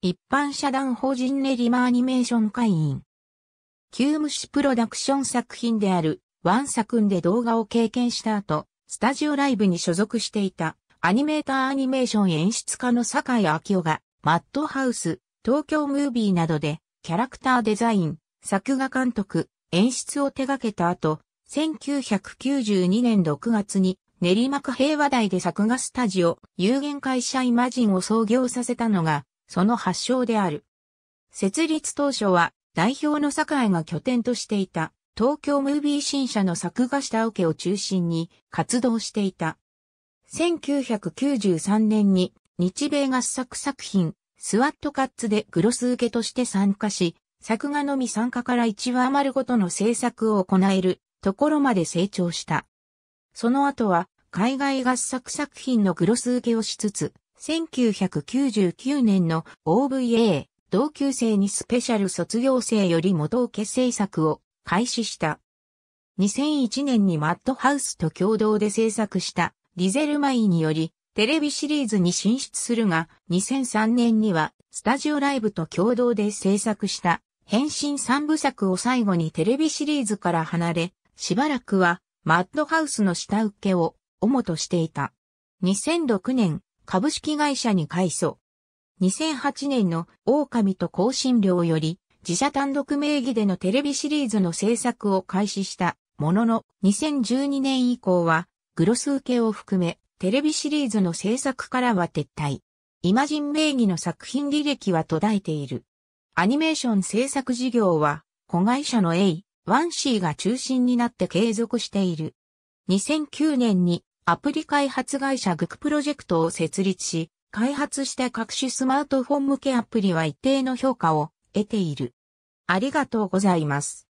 一般社団法人練馬アニメーション会員。旧無視プロダクション作品である、ワンサクンで動画を経験した後、スタジオライブに所属していた、アニメーターアニメーション演出家の坂井明夫が、マッドハウス、東京ムービーなどで、キャラクターデザイン、作画監督、演出を手掛けた後、1992年6月に、練馬区平和台で作画スタジオ、有限会社イマジンを創業させたのが、その発祥である。設立当初は代表の堺が拠点としていた東京ムービー新社の作画下請けを中心に活動していた。1993年に日米合作作品スワットカッツでグロス受けとして参加し、作画のみ参加から1話るごとの制作を行えるところまで成長した。その後は海外合作作品のグロス受けをしつつ、1999年の OVA 同級生にスペシャル卒業生より元受け制作を開始した。2001年にマッドハウスと共同で制作したディゼルマイによりテレビシリーズに進出するが2003年にはスタジオライブと共同で制作した変身三部作を最後にテレビシリーズから離れしばらくはマッドハウスの下請けを主としていた。2006年株式会社に改装2008年の狼と香辛料より自社単独名義でのテレビシリーズの制作を開始したものの2012年以降はグロス受けを含めテレビシリーズの制作からは撤退。イマジン名義の作品履歴は途絶えている。アニメーション制作事業は子会社の A、1C が中心になって継続している。2009年にアプリ開発会社グクプロジェクトを設立し、開発した各種スマートフォン向けアプリは一定の評価を得ている。ありがとうございます。